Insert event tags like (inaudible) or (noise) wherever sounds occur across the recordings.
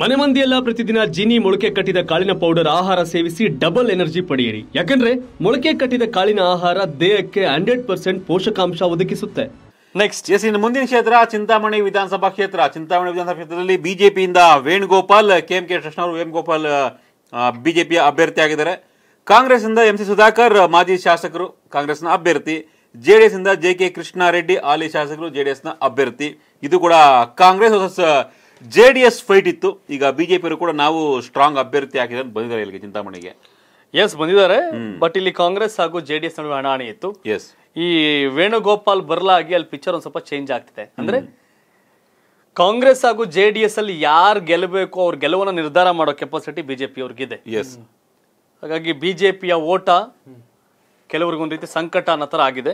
ಮನೆ ಮಂದಿಯೆಲ್ಲ ಪ್ರತಿದಿನ ಜೀನಿ ಮೊಳಕೆ ಕಟ್ಟಿದ ಕಾಳಿನ ಪೌಡರ್ ಆಹಾರ ಸೇವಿಸಿ ಡಬಲ್ ಎನರ್ಜಿ ಪಡೆಯಿರಿ ಯಾಕಂದ್ರೆ ಮೊಳಕೆ ಕಟ್ಟಿದ ಕಾಳಿನ ಆಹಾರ ದೇಹಕ್ಕೆ ಹಂಡ್ರೆಡ್ ಪರ್ಸೆಂಟ್ ಪೋಷಕಾಂಶ ಒದಗಿಸುತ್ತೆ ನೆಕ್ಸ್ಟ್ ಎಸ್ ಇನ್ ಮುಂದಿನ ಕ್ಷೇತ್ರ ಚಿಂತಾಮಣಿ ವಿಧಾನಸಭಾ ಕ್ಷೇತ್ರ ಚಿಂತಾಮಣಿ ವಿಧಾನಸಭಾ ಕ್ಷೇತ್ರದಲ್ಲಿ ಬಿಜೆಪಿಯಿಂದ ವೇಣುಗೋಪಾಲ್ ಎಂ ಕೆ ಕೃಷ್ಣ ಅವರು ವೇಣುಗೋಪಾಲ್ ಬಿಜೆಪಿಯ ಅಭ್ಯರ್ಥಿ ಆಗಿದ್ದಾರೆ ಕಾಂಗ್ರೆಸ್ ಇಂದ ಎಂ ಸಿ ಸುಧಾಕರ್ ಮಾಜಿ ಶಾಸಕರು ಕಾಂಗ್ರೆಸ್ನ ಅಭ್ಯರ್ಥಿ ಜೆಡಿಎಸ್ ಇಂದ ಜೆ ಕೆ ಕೃಷ್ಣಾರೆಡ್ಡಿ ಹಾಲಿ ಶಾಸಕರು ಜೆಡಿಎಸ್ನ ಅಭ್ಯರ್ಥಿ ಇದು ಕೂಡ Congress J D S fight ಇತ್ತು ಈಗ ಬಿಜೆಪಿಯವರು ಕೂಡ ನಾವು ಸ್ಟ್ರಾಂಗ್ ಅಭ್ಯರ್ಥಿ ಆಗಿದೆ ಅಂತ ಬಂದಿದ್ದಾರೆ ಇಲ್ಲಿಗೆ ಚಿಂತಾಮಣಿಗೆ ಎಸ್ ಬಂದಿದ್ದಾರೆ ಬಟ್ ಇಲ್ಲಿ ಕಾಂಗ್ರೆಸ್ ಹಾಗೂ ಜೆ ಡಿ ಎಸ್ ನಡುವೆ ಹಣಾಣಿ ಇತ್ತು ಎಸ್ ಈ ವೇಣುಗೋಪಾಲ್ ಬರ್ಲಾಗಿ ಅಲ್ಲಿ ಪಿಕ್ಚರ್ ಒಂದ್ ಸ್ವಲ್ಪ ಚೇಂಜ್ ಆಗ್ತಿದೆ ಅಂದ್ರೆ ಕಾಂಗ್ರೆಸ್ ಹಾಗೂ ಜೆ ಡಿ ಎಸ್ ಅಲ್ಲಿ ಯಾರು ಗೆಲ್ಲಬೇಕು ಅವ್ರ ಗೆಲುವನ್ನ ನಿರ್ಧಾರ ಮಾಡೋ ಕೆಪಾಸಿಟಿ ಬಿಜೆಪಿ ಅವ್ರಿಗಿದೆ ಎಸ್ ಹಾಗಾಗಿ ಬಿಜೆಪಿಯ ಓಟ ಕೆಲವರಿಗೊಂದು ರೀತಿ ಸಂಕಟ ಅನ್ನೋ ತರ ಆಗಿದೆ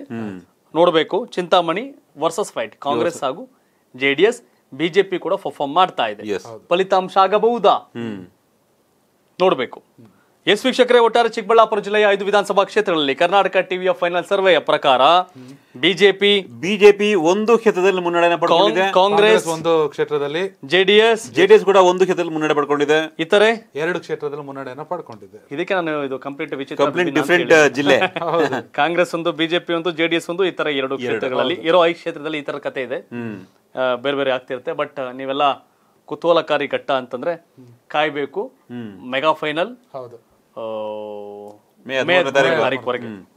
ನೋಡಬೇಕು ಚಿಂತಾಮಣಿ ವರ್ಸಸ್ ಫೈಟ್ ಕಾಂಗ್ರೆಸ್ ಹಾಗೂ ಜೆಡಿಎಸ್ ಬಿಜೆಪಿ ಕೂಡ ಪರ್ಫಾರ್ಮ್ ಮಾಡ್ತಾ ಇದೆ ಫಲಿತಾಂಶ ಆಗಬಹುದಾ ನೋಡಬೇಕು ಎಸ್ ವೀಕ್ಷಕರೇ ಒಟ್ಟಾರೆ ಚಿಕ್ಕಬಳ್ಳಾಪುರ ಜಿಲ್ಲೆಯ ಐದು ವಿಧಾನಸಭಾ ಕ್ಷೇತ್ರಗಳಲ್ಲಿ ಕರ್ನಾಟಕ ಟಿವಿಯ ಫೈನಲ್ ಸರ್ವೆಯ ಪ್ರಕಾರ ಬಿಜೆಪಿ ಬಿಜೆಪಿ ಒಂದು ಕ್ಷೇತ್ರದಲ್ಲಿ ಮುನ್ನಡೆ ಪಡ್ಕೊಂಡಿದೆ ಕಾಂಗ್ರೆಸ್ ಒಂದು ಕ್ಷೇತ್ರದಲ್ಲಿ ಜೆಡಿಎಸ್ ಜೆಡಿಎಸ್ ಕೂಡ ಒಂದು ಕ್ಷೇತ್ರದಲ್ಲಿ ಮುನ್ನಡೆ ಪಡ್ಕೊಂಡಿದೆ ಇತರೆ ಎರಡು ಕ್ಷೇತ್ರದಲ್ಲಿ ಮುನ್ನಡೆಯನ್ನು ಪಡ್ಕೊಂಡಿದೆ ಇದಕ್ಕೆ ನಾನು ಇದು ಕಂಪ್ಲೀಟ್ ವಿಚಿತ್ರ ಕಂಪ್ಲೀಟ್ ಡಿಫ್ರೆಂಟ್ uh, ಜಿಲ್ಲೆ (laughs) ಕಾಂಗ್ರೆಸ್ ಒಂದು ಬಿಜೆಪಿ ಒಂದು ಜೆಡಿಎಸ್ ಒಂದು ಇತರ ಎರಡು ಕ್ಷೇತ್ರಗಳಲ್ಲಿ ಇರೋ ಐದು ಕ್ಷೇತ್ರದಲ್ಲಿ ಇತರ ಕಥೆ ಇದೆ ಬೇರೆ ಬೇರೆ ಆಗ್ತಿರುತ್ತೆ ಬಟ್ ನೀವೆಲ್ಲ ಕುತೂಹಲಕಾರಿ ಘಟ್ಟ ಅಂತಂದ್ರೆ ಕಾಯ್ಬೇಕು ಮೆಗಾ ಫೈನಲ್ ಹೌದು ಮೇ ಹದಿಮೂರನೇ